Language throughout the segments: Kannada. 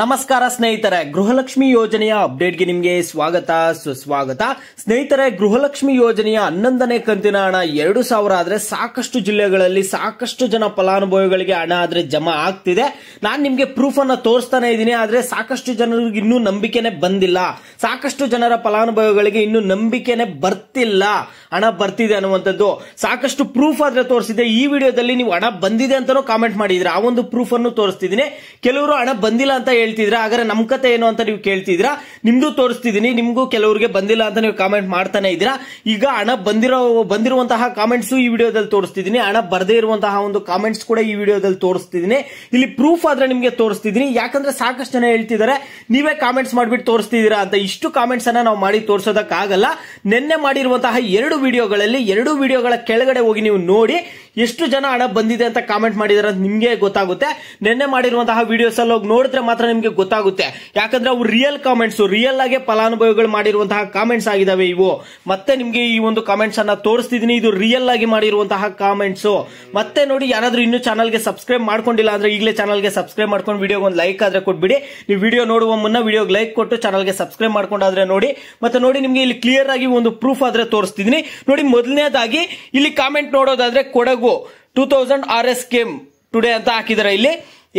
ನಮಸ್ಕಾರ ಸ್ನೇಹಿತರೆ ಗೃಹಲಕ್ಷ್ಮಿ ಯೋಜನೆಯ ಅಪ್ಡೇಟ್ಗೆ ನಿಮಗೆ ಸ್ವಾಗತ ಸುಸ್ವಾಗತ ಸ್ನೇಹಿತರೆ ಗೃಹಲಕ್ಷ್ಮಿ ಯೋಜನೆಯ ಹನ್ನೊಂದನೇ ಕಂತಿನ ಹಣ ಎರಡು ಸಾವಿರ ಆದರೆ ಸಾಕಷ್ಟು ಜಿಲ್ಲೆಗಳಲ್ಲಿ ಸಾಕಷ್ಟು ಜನ ಫಲಾನುಭವಿಗಳಿಗೆ ಹಣ ಆದರೆ ಜಮಾ ಆಗ್ತಿದೆ ನಾನು ನಿಮಗೆ ಪ್ರೂಫ್ ಅನ್ನು ತೋರಿಸ್ತಾನೆ ಇದ್ದೀನಿ ಆದರೆ ಸಾಕಷ್ಟು ಜನರಿಗೆ ಇನ್ನೂ ನಂಬಿಕೆನೆ ಬಂದಿಲ್ಲ ಸಾಕಷ್ಟು ಜನರ ಫಲಾನುಭವಿಗಳಿಗೆ ಇನ್ನೂ ನಂಬಿಕೆನೆ ಬರ್ತಿಲ್ಲ ಹಣ ಬರ್ತಿದೆ ಅನ್ನುವಂಥದ್ದು ಸಾಕಷ್ಟು ಪ್ರೂಫ್ ಆದರೆ ತೋರಿಸಿದೆ ಈ ವಿಡಿಯೋದಲ್ಲಿ ನೀವು ಹಣ ಬಂದಿದೆ ಅಂತಾನು ಕಾಮೆಂಟ್ ಮಾಡಿದ್ರೆ ಆ ಒಂದು ಪ್ರೂಫ್ ಅನ್ನು ತೋರಿಸ್ತಿದ್ದೀನಿ ಕೆಲವರು ಹಣ ಬಂದಿಲ್ಲ ಅಂತ ಹೇಳ್ತಿದ್ರಾ ಹಾಗಾದ್ರೆ ನಮ್ಮ ಕತೆ ಏನು ಅಂತ ನೀವು ಕೇಳ್ತಿದ್ರಾ ನಿಮ್ದು ತೋರಿಸ್ತಿದ್ದೀನಿ ನಿಮ್ಗೂ ಕೆಲವರಿಗೆ ಬಂದಿಲ್ಲ ಅಂತ ನೀವು ಕಾಮೆಂಟ್ ಮಾಡ್ತಾನೆ ಇದ್ದೀರಾ ಈಗ ಹಣ ಬಂದಿರೋ ಬಂದಿರುವಂತಹ ಕಾಮೆಂಟ್ಸ್ ಈ ವಿಡಿಯೋದಲ್ಲಿ ತೋರಿಸ್ತಿದ್ದೀನಿ ಹಣ ಬರದೇ ಇರುವಂತಹ ಒಂದು ಕಾಮೆಂಟ್ಸ್ ಕೂಡ ಈ ವಿಡಿಯೋದಲ್ಲಿ ತೋರಿಸ್ತಿದ್ದೀನಿ ಇಲ್ಲಿ ಪ್ರೂಫ್ ಆದ್ರೆ ನಿಮಗೆ ತೋರಿಸ್ತಿದ್ದೀನಿ ಯಾಕಂದ್ರೆ ಸಾಕಷ್ಟು ಜನ ಹೇಳ್ತಿದ್ದಾರೆ ನೀವೇ ಕಾಮೆಂಟ್ಸ್ ಮಾಡ್ಬಿಟ್ಟು ತೋರಿಸ್ತಿದ್ದೀರಾ ಅಂತ ಇಷ್ಟು ಕಾಮೆಂಟ್ಸ್ ಅನ್ನ ನಾವು ಮಾಡಿ ತೋರಿಸೋದಕ್ಕಾಗಲ್ಲ ನಿನ್ನೆ ಮಾಡಿರುವಂತಹ ಎರಡು ವಿಡಿಯೋಗಳಲ್ಲಿ ಎರಡು ವಿಡಿಯೋಗಳ ಕೆಳಗಡೆ ಹೋಗಿ ನೀವು ನೋಡಿ ಎಷ್ಟು ಜನ ಹಣ ಬಂದಿದೆ ಅಂತ ಕಾಮೆಂಟ್ ಮಾಡಿದಾರೆ ಅಂತ ನಿಮಗೆ ಗೊತ್ತಾಗುತ್ತೆ ನಿನ್ನೆ ಮಾಡಿರುವಂತಹ ವಿಡಿಯೋಸ್ ಅಲ್ಲಿ ಹೋಗಿ ನೋಡಿದ್ರೆ ಮಾತ್ರ ನಿಮಗೆ ಗೊತ್ತಾಗುತ್ತೆ ಯಾಕಂದ್ರೆ ಅವು ರಿಯಲ್ ಕಾಮೆಂಟ್ಸ್ ರಿಯಲ್ ಆಗಿ ಫಲಾನುಭವಿಗಳು ಮಾಡಿರುವಂತಹ ಕಾಮೆಂಟ್ಸ್ ಆಗಿದಾವೆ ಇವು ಮತ್ತೆ ನಿಮಗೆ ಈ ಒಂದು ಕಾಮೆಂಟ್ಸ್ ಅನ್ನ ತೋರಿಸ್ತಿದೀನಿ ಇದು ರಿಯಲ್ ಆಗಿ ಮಾಡಿರುವಂತಹ ಕಾಮೆಂಟ್ಸ್ ಮತ್ತೆ ನೋಡಿ ಯಾರಾದ್ರೂ ಇನ್ನು ಚಾನಲ್ಗೆ ಸಬ್ಸ್ಕ್ರೈಬ್ ಮಾಡ್ಕೊಂಡಿಲ್ಲ ಅಂದ್ರೆ ಈಗಲೇ ಚಾನಲ್ಗೆ ಸಬ್ಸ್ಕ್ರೈಬ್ ಮಾಡ್ಕೊಂಡು ವಿಡಿಯೋಗೆ ಒಂದು ಲೈಕ್ ಆದ್ರೆ ಕೊಟ್ಬಿಡಿ ನೀವು ವಿಡಿಯೋ ನೋಡುವ ಮುನ್ನ ವಿಡಿಯೋಗೆ ಲೈಕ್ ಕೊಟ್ಟು ಚಾನಲ್ಗೆ ಸಬ್ಸ್ಕ್ರೈಬ್ ಮಾಡ್ಕೊಂಡಾದ್ರೆ ನೋಡಿ ಮತ್ತೆ ನೋಡಿ ನಿಮಗೆ ಇಲ್ಲಿ ಕ್ಲಿಯರ್ ಆಗಿ ಒಂದು ಪ್ರೂಫ್ ಆದ್ರೆ ತೋರಿಸ್ತಿದೀನಿ ನೋಡಿ ಮೊದಲನೇದಾಗಿ ಇಲ್ಲಿ ಕಾಮೆಂಟ್ ನೋಡೋದಾದ್ರೆ Kodagu two thousand R S came today ಅಂತ ಹಾಕಿದ್ರೆ ಇಲ್ಲಿ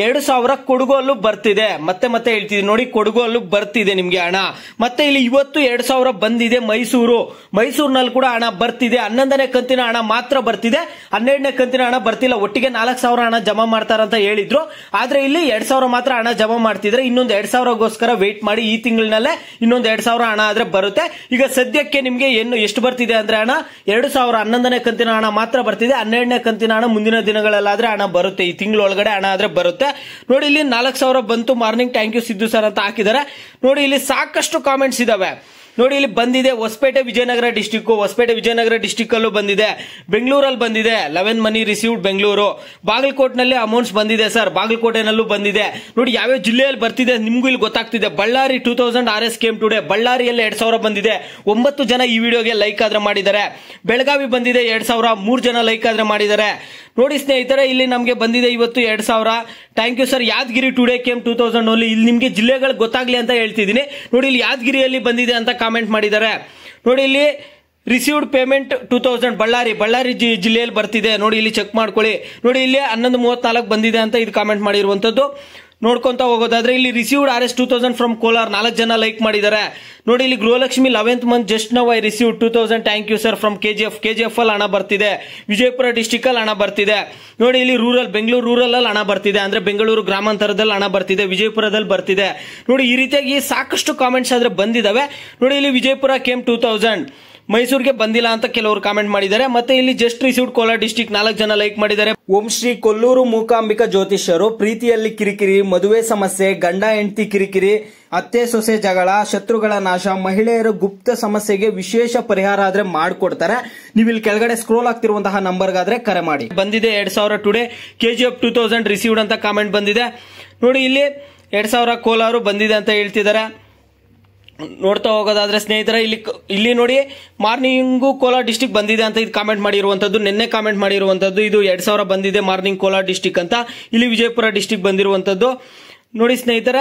ಎರಡು ಸಾವಿರ ಕೊಡುಗೋಲು ಬರ್ತಿದೆ ಮತ್ತೆ ಮತ್ತೆ ಹೇಳ್ತಿದೆ ನೋಡಿ ಕೊಡುಗೋಲು ಬರ್ತಿದೆ ನಿಮಗೆ ಹಣ ಮತ್ತೆ ಇಲ್ಲಿ ಇವತ್ತು ಎರಡು ಸಾವಿರ ಬಂದಿದೆ ಮೈಸೂರು ಮೈಸೂರಿನಲ್ಲಿ ಕೂಡ ಹಣ ಬರ್ತಿದೆ ಹನ್ನೊಂದನೇ ಕಂತಿನ ಹಣ ಮಾತ್ರ ಬರ್ತಿದೆ ಹನ್ನೆರಡನೇ ಕಂತಿನ ಹಣ ಬರ್ತಿಲ್ಲ ಒಟ್ಟಿಗೆ ನಾಲ್ಕು ಸಾವಿರ ಹಣ ಜಮಾ ಮಾಡ್ತಾರಂತ ಹೇಳಿದ್ರು ಆದ್ರೆ ಇಲ್ಲಿ ಎರಡ್ ಸಾವಿರ ಮಾತ್ರ ಹಣ ಜಮಾ ಮಾಡ್ತಿದ್ರೆ ಇನ್ನೊಂದು ಎರಡ್ ಸಾವಿರಗೋಸ್ಕರ ವೇಟ್ ಮಾಡಿ ಈ ತಿಂಗಳಿನಲ್ಲೇ ಇನ್ನೊಂದು ಎರಡ್ ಸಾವಿರ ಹಣ ಆದ್ರೆ ಬರುತ್ತೆ ಈಗ ಸದ್ಯಕ್ಕೆ ನಿಮಗೆ ಏನು ಎಷ್ಟು ಬರ್ತಿದೆ ಅಂದ್ರೆ ಹಣ ಎರಡು ಸಾವಿರ ಹನ್ನೊಂದನೇ ಕಂತಿನ ಹಣ ಮಾತ್ರ ಬರ್ತಿದೆ ಹನ್ನೆರಡನೇ ಕಂತಿನ ಹಣ ಮುಂದಿನ ದಿನಗಳಲ್ಲಾದ್ರೆ ಹಣ ಬರುತ್ತೆ ಈ ತಿಂಗಳೊಳಗಡೆ ಹಣ ಆದ್ರೆ ಬರುತ್ತೆ ನೋಡಿ ಇಲ್ಲಿ ನಾಲ್ಕು ಸಾವಿರ ಬಂತು morning thank you Siddu sir ಅಂತ ಹಾಕಿದ್ದಾರೆ ನೋಡಿ ಇಲ್ಲಿ ಸಾಕಷ್ಟು ಕಾಮೆಂಟ್ಸ್ ಇದಾವೆ ನೋಡಿ ಇಲ್ಲಿ ಬಂದಿದೆ ಹೊಸಪೇಟೆ ವಿಜಯನಗರ ಡಿಸ್ಟಿಕ್ ಹೊಸಪೇಟೆ ವಿಜಯನಗರ ಡಿಸ್ಟಿಕ್ ಅಲ್ಲೂ ಬಂದಿದೆ ಬೆಂಗಳೂರಲ್ಲಿ ಬಂದಿದೆ ಲೆವೆನ್ ಮನಿ ರಿಸೀವ್ಡ್ ಬೆಂಗಳೂರು ಬಾಗಲಕೋಟ್ನಲ್ಲಿ ಅಮೌಂಟ್ಸ್ ಬಂದಿದೆ ಸರ್ ಬಾಗಲಕೋಟೆನಲ್ಲೂ ಬಂದಿದೆ ನೋಡಿ ಯಾವ ಜಿಲ್ಲೆಯಲ್ಲಿ ಬರ್ತಿದೆ ನಿಮ್ಗೂ ಇಲ್ಲಿ ಗೊತ್ತಾಗ್ತಿದೆ Ballari two thousand R S came today ಬಳ್ಳಾರಿಯಲ್ಲಿ ಎರಡ್ ಸಾವಿರ ಬಂದಿದೆ ಒಂಬತ್ತು ಜನ ಈ ವಿಡಿಯೋಗೆ ಲೈಕ್ ಆದ್ರೆ ಮಾಡಿದ್ದಾರೆ ಬೆಳಗಾವಿ ಬಂದಿದೆ ಎರಡ್ ಸಾವಿರ ಮೂರು ಜನ ಲೈಕ್ ಆದ್ರೆ ಮಾಡಿದ್ದಾರೆ ನೋಡಿ ಸ್ನೇಹಿತರೆ ಇಲ್ಲಿ ನಮಗೆ ಬಂದಿದೆ ಇವತ್ತು ಎರಡ್ ಸಾವಿರ thank you sir Yadgir today came two thousand only ಇಲ್ಲಿ ನಿಮಗೆ ಜಿಲ್ಲೆಗಳು ಗೊತ್ತಾಗ್ಲಿ ಅಂತ ಹೇಳ್ತಿದ್ದೀನಿ ನೋಡಿ ಇಲ್ಲಿ ಯಾದಗಿರಿಯಲ್ಲಿ ಬಂದಿದೆ ಅಂತ ಕಾಮೆಂಟ್ ಮಾಡಿದ್ದಾರೆ ನೋಡಿ ಇಲ್ಲಿ received payment two thousand Ballari Ballari ಜಿ ಜಿಲ್ಲೆಯಲ್ಲಿ ಬರ್ತಿದೆ ನೋಡಿ ಇಲ್ಲಿ ಚೆಕ್ ಮಾಡ್ಕೊಳ್ಳಿ ನೋಡಿ ಇಲ್ಲಿ ಹನ್ನೊಂದು ಮೂವತ್ನಾಲ್ಕು ಬಂದಿದೆ ಅಂತ ಇದು ಕಾಮೆಂಟ್ ಮಾಡಿರುವಂಥದ್ದು ನೋಡ್ಕೊಂತ ಹೋಗೋದಾದ್ರೆ ಇಲ್ಲಿ received R S two thousand from Kolar ನಾಲ್ಕು ಜನ ಲೈಕ್ ಮಾಡಿದ್ದಾರೆ ನೋಡಿ ಇಲ್ಲಿ ಗೃಹಲಕ್ಷ್ಮಿ ಲೆವೆಂತ್ ಮಂತ್ ಜಸ್ಟ್ ನಾವು I receive two thousand thank you sir from K G F K G F ಅಲ್ಲಿ ಹಣ ಬರ್ತಿದೆ ವಿಜಯಪುರ ಡಿಸ್ಟಿಕ್ ಅಲ್ಲಿ ಹಣ ಬರ್ತಿದೆ ನೋಡಿ ಇಲ್ಲಿ ರೂರಲ್ ಬೆಂಗಳೂರು ರೂರಲ್ ಅಲ್ಲಿ ಹಣ ಬರ್ತಿದೆ ಅಂದ್ರೆ ಬೆಂಗಳೂರು ಗ್ರಾಮಾಂತರದಲ್ಲಿ ಹಣ ಬರ್ತಿದೆ ವಿಜಯಪುರದಲ್ಲಿ ಬರ್ತಿದೆ ನೋಡಿ ಈ ರೀತಿಯಾಗಿ ಸಾಕಷ್ಟು ಕಾಮೆಂಟ್ಸ್ ಆದ್ರೆ ಬಂದಿದಾವೆ ನೋಡಿ ಇಲ್ಲಿ ವಿಜಯಪುರ ಕೆಮ್ ಟೂ ತೌಸಂಡ್ ಮೈಸೂರಿಗೆ ಬಂದಿಲ್ಲ ಅಂತ ಕೆಲವರು ಕಾಮೆಂಟ್ ಮಾಡಿದ್ದಾರೆ ಮತ್ತೆ ಇಲ್ಲಿ ಜಸ್ಟ್ ರಿಸೀವ್ಡ್ ಕೋಲಾರ ಡಿಸ್ಟಿಕ್ ನಾಲ್ಕು ಜನ ಲೈಕ್ ಮಾಡಿದ್ದಾರೆ ಓಂ ಶ್ರೀ ಕೊಲ್ಲೂರು ಮೂಕಾಂಬಿಕಾ ಜ್ಯೋತಿಷರು ಪ್ರೀತಿಯಲ್ಲಿ ಕಿರಿಕಿರಿ ಮದುವೆ ಸಮಸ್ಯೆ ಗಂಡ ಹೆಂಡತಿ ಕಿರಿಕಿರಿ ಅತ್ತೆ ಸೊಸೆ ಜಗಳ ಶತ್ರುಗಳ ನಾಶ ಮಹಿಳೆಯರ ಗುಪ್ತ ಸಮಸ್ಯೆಗೆ ವಿಶೇಷ ಪರಿಹಾರ ಆದ್ರೆ ಮಾಡಿಕೊಡ್ತಾರೆ ನೀವು ಇಲ್ಲಿ ಕೆಳಗಡೆ ಸ್ಕ್ರೋಲ್ ಆಗ್ತಿರುವಂತಹ ನಂಬರ್ಗಾದ್ರೆ ಕರೆ ಮಾಡಿ ಬಂದಿದೆ ಎರಡ್ ಸಾವಿರ today K G thousand received ಅಂತ ಕಾಮೆಂಟ್ ಬಂದಿದೆ ನೋಡಿ ಇಲ್ಲಿ ಎರಡ್ ಸಾವಿರ ಕೋಲಾರು ಬಂದಿದೆ ಅಂತ ಹೇಳ್ತಿದ್ದಾರೆ ನೋಡ್ತಾ ಹೋಗೋದಾದ್ರೆ ಸ್ನೇಹಿತರ ಇಲ್ಲಿ ಇಲ್ಲಿ ನೋಡಿ ಮಾರ್ನಿಂಗು ಕೋಲಾರ ಡಿಸ್ಟಿಕ್ ಬಂದಿದೆ ಅಂತ ಇದು ಕಾಮೆಂಟ್ ಮಾಡಿರುವಂಥದ್ದು ನಿನ್ನೆ ಕಾಮೆಂಟ್ ಮಾಡಿರುವಂಥದ್ದು ಇದು ಎರಡು ಸಾವಿರ ಬಂದಿದೆ ಮಾರ್ನಿಂಗ್ ಕೋಲಾರ ಡಿಸ್ಟಿಕ್ ಅಂತ ಇಲ್ಲಿ ವಿಜಯಪುರ ಡಿಸ್ಟಿಕ್ ಬಂದಿರುವಂಥದ್ದು ನೋಡಿ ಸ್ನೇಹಿತರ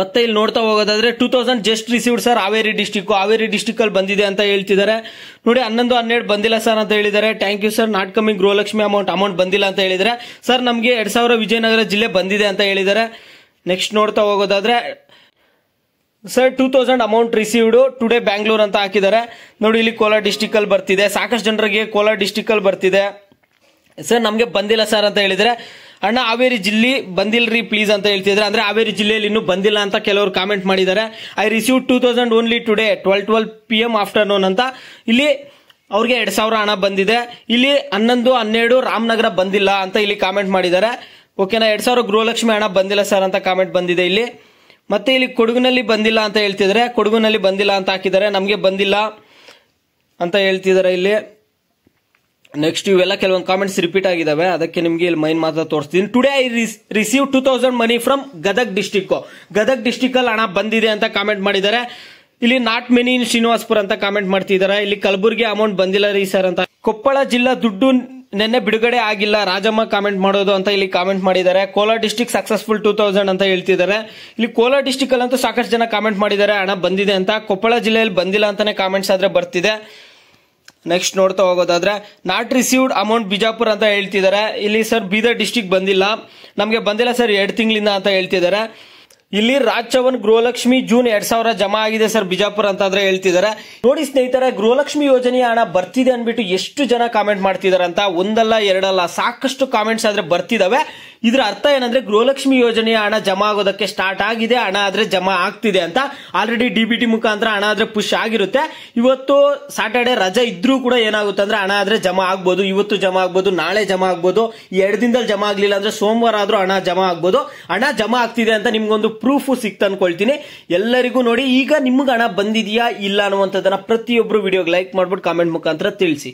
ಮತ್ತೆ ಇಲ್ಲಿ ನೋಡ್ತಾ ಹೋಗೋದಾದ್ರೆ two thousand just received sir Haveri district Haveri district ಅಲ್ಲಿ ಬಂದಿದೆ ಅಂತ ಹೇಳ್ತಿದ್ದಾರೆ ನೋಡಿ ಹನ್ನೊಂದು ಹನ್ನೆರಡು ಬಂದಿಲ್ಲ ಸರ್ ಅಂತ ಹೇಳಿದ್ದಾರೆ thank you sir not coming Gruhalakshmi amount amount ಬಂದಿಲ್ಲ ಅಂತ ಹೇಳಿದ್ದಾರೆ ಸರ್ ನಮಗೆ ಎರಡು ಸಾವಿರ ವಿಜಯನಗರ ಜಿಲ್ಲೆ ಬಂದಿದೆ ಅಂತ ಹೇಳಿದ್ದಾರೆ ನೆಕ್ಸ್ಟ್ ನೋಡ್ತಾ ಹೋಗೋದಾದ್ರೆ sir two thousand amount received today Bangalore ಅಂತ ಹಾಕಿದ್ದಾರೆ ನೋಡಿ ಇಲ್ಲಿ ಕೋಲಾರ ಡಿಸ್ಟಿಕ್ ಅಲ್ಲಿ ಬರ್ತಿದೆ ಸಾಕಷ್ಟು ಜನರಿಗೆ ಕೋಲಾರ ಡಿಸ್ಟಿಕ್ ಅಲ್ಲಿ ಬರ್ತಿದೆ ಸರ್ ನಮಗೆ ಬಂದಿಲ್ಲ ಸರ್ ಅಂತ ಹೇಳಿದ್ರೆ ಅಣ್ಣ ಹಾವೇರಿ ಜಿಲ್ಲೆ ರೀ ಪ್ಲೀಸ್ ಅಂತ ಹೇಳ್ತಿದ್ರೆ ಅಂದ್ರೆ ಹಾವೇರಿ ಜಿಲ್ಲೆಯಲ್ಲಿ ಇನ್ನೂ ಬಂದಿಲ್ಲ ಅಂತ ಕೆಲವರು ಕಾಮೆಂಟ್ ಮಾಡಿದ್ದಾರೆ I receive two thousand only today twelve twelve P M afternoon ಅಂತ ಇಲ್ಲಿ ಅವ್ರಿಗೆ ಎರಡು ಸಾವಿರ ಹಣ ಬಂದಿದೆ ಇಲ್ಲಿ ಹನ್ನೊಂದು ಹನ್ನೆರಡು ರಾಮನಗರ ಬಂದಿಲ್ಲ ಅಂತ ಇಲ್ಲಿ ಕಾಮೆಂಟ್ ಮಾಡಿದ್ದಾರೆ ಓಕೆನಾ ಎರಡು ಸಾವಿರ ಗೃಹಲಕ್ಷ್ಮಿ ಹಣ ಬಂದಿಲ್ಲ ಸರ್ ಅಂತ ಕಾಮೆಂಟ್ ಬಂದಿದೆ ಇಲ್ಲಿ ಮತ್ತೆ ಇಲ್ಲಿ ಕೊಡಗಿನಲ್ಲಿ ಬಂದಿಲ್ಲ ಅಂತ ಹೇಳ್ತಿದ್ದಾರೆ ಕೊಡಗಿನಲ್ಲಿ ಬಂದಿಲ್ಲ ಅಂತ ಹಾಕಿದ್ದಾರೆ ನಮಗೆ ಬಂದಿಲ್ಲ ಅಂತ ಹೇಳ್ತಿದ್ದಾರೆ ಇಲ್ಲಿ ನೆಕ್ಸ್ಟ್ ಇವೆಲ್ಲ ಕೆಲವೊಂದು ಕಾಮೆಂಟ್ಸ್ ರಿಪೀಟ್ ಆಗಿದಾವೆ ಅದಕ್ಕೆ ನಿಮಗೆ ಇಲ್ಲಿ ಮೈನ್ ಮಾತ್ರ ತೋರಿಸ್ತೀನಿ today I receive two thousand money from Gadag district Gadag district ಅಲ್ಲಿ ಹಣ ಬಂದಿದೆ ಅಂತ ಕಾಮೆಂಟ್ ಮಾಡಿದ್ದಾರೆ ಇಲ್ಲಿ ನಾಟ್ ಮೆನಿ ಇನ್ ಶ್ರೀನಿವಾಸ್ಪುರ್ ಅಂತ ಕಾಮೆಂಟ್ ಮಾಡ್ತಿದ್ದಾರೆ ಇಲ್ಲಿ ಕಲಬುರ್ಗಿ ಅಮೌಂಟ್ ಬಂದಿಲ್ಲ ರೀ ಸರ್ ಅಂತ ಕೊಪ್ಪಳ ಜಿಲ್ಲಾ ದುಡ್ಡು ನಿನ್ನೆ ಬಿಡುಗಡೆ ಆಗಿಲ್ಲ ರಾಜಮ್ಮ ಕಾಮೆಂಟ್ ಮಾಡೋದು ಅಂತ ಇಲ್ಲಿ ಕಾಮೆಂಟ್ ಮಾಡಿದ್ದಾರೆ Kolar district successful two thousand ಅಂತ ಹೇಳ್ತಿದ್ದಾರೆ ಇಲ್ಲಿ ಕೋಲಾರ ಡಿಸ್ಟಿಕ್ ಅಲ್ಲಂತೂ ಸಾಕಷ್ಟು ಜನ ಕಾಮೆಂಟ್ ಮಾಡಿದ್ದಾರೆ ಹಣ ಬಂದಿದೆ ಅಂತ ಕೊಪ್ಪಳ ಜಿಲ್ಲೆಯಲ್ಲಿ ಬಂದಿಲ್ಲ ಅಂತಾನೆ ಕಾಮೆಂಟ್ಸ್ ಆದ್ರೆ ಬರ್ತಿದೆ ನೆಕ್ಸ್ಟ್ ನೋಡ್ತಾ ಹೋಗೋದಾದ್ರೆ ನಾಟ್ ರಿಸೀವ್ಡ್ ಅಮೌಂಟ್ ಬಿಜಾಪುರ್ ಅಂತ ಹೇಳ್ತಿದ್ದಾರೆ ಇಲ್ಲಿ ಸರ್ ಬೀದರ್ ಡಿಸ್ಟಿಕ್ ಬಂದಿಲ್ಲ ನಮಗೆ ಬಂದಿಲ್ಲ ಸರ್ ಎರಡು ತಿಂಗಳಿಂದ ಅಂತ ಹೇಳ್ತಿದ್ದಾರೆ ಇಲ್ಲಿ ರಾಜ್ಯವನ್ ಗೃಹಲಕ್ಷ್ಮಿ ಜೂನ್ ಎರಡ್ ಸಾವಿರ ಜಮಾ ಆಗಿದೆ ಸರ್ ಬಿಜಾಪುರ ಅಂತಂದ್ರೆ ಹೇಳ್ತಿದ್ದಾರೆ ನೋಡಿ ಸ್ನೇಹಿತರೆ ಗೃಹಲಕ್ಷ್ಮಿ ಯೋಜನೆಯ ಹಣ ಬರ್ತಿದೆ ಅನ್ಬಿಟ್ಟು ಎಷ್ಟು ಜನ ಕಾಮೆಂಟ್ ಮಾಡ್ತಿದಾರೆ ಅಂತ ಒಂದಲ್ಲ ಎರಡಲ್ಲ ಸಾಕಷ್ಟು ಕಾಮೆಂಟ್ಸ್ ಆದ್ರೆ ಬರ್ತಿದಾವೆ ಇದರ ಅರ್ಥ ಏನಂದ್ರೆ ಗೃಹಲಕ್ಷ್ಮಿ ಯೋಜನೆಯ ಹಣ ಜಮಾ ಆಗೋದಕ್ಕೆ ಸ್ಟಾರ್ಟ್ ಆಗಿದೆ ಹಣ ಆದ್ರೆ ಜಮಾ ಆಗ್ತಿದೆ ಅಂತ ಆಲ್ರೆಡಿ ಡಿ ಬಿ ಟಿ ಮುಖಾಂತರ ಹಣ ಆದ್ರೆ ಪುಷ್ ಆಗಿರುತ್ತೆ ಇವತ್ತು ಸಾಟರ್ಡೆ ರಜೆ ಇದ್ರೂ ಕೂಡ ಏನಾಗುತ್ತೆ ಅಂದ್ರೆ ಹಣ ಆದ್ರೆ ಜಮಾ ಆಗ್ಬೋದು ಇವತ್ತು ಜಮಾ ಆಗ್ಬೋದು ನಾಳೆ ಜಮಾ ಆಗ್ಬೋದು ಎರಡು ದಿನದಲ್ಲಿ ಜಮಾ ಆಗ್ಲಿಲ್ಲ ಅಂದ್ರೆ ಸೋಮವಾರ ಆದ್ರೂ ಹಣ ಜಮಾ ಆಗ್ಬೋದು ಹಣ ಜಮಾ ಆಗ್ತಿದೆ ಅಂತ ನಿಮ್ಗೊಂದು ಪ್ರೂಫ್ ಸಿಕ್ತ ಅನ್ಕೊಳ್ತೀನಿ ಎಲ್ಲರಿಗೂ ನೋಡಿ ಈಗ ನಿಮ್ಗೆ ಹಣ ಬಂದಿದೆಯಾ ಇಲ್ಲ ಅನ್ನುವಂಥದ್ದನ್ನ ಪ್ರತಿಯೊಬ್ಬರು ವಿಡಿಯೋಗೆ ಲೈಕ್ ಮಾಡ್ಬಿಟ್ಟು ಕಾಮೆಂಟ್ ಮುಖಾಂತರ ತಿಳಿಸಿ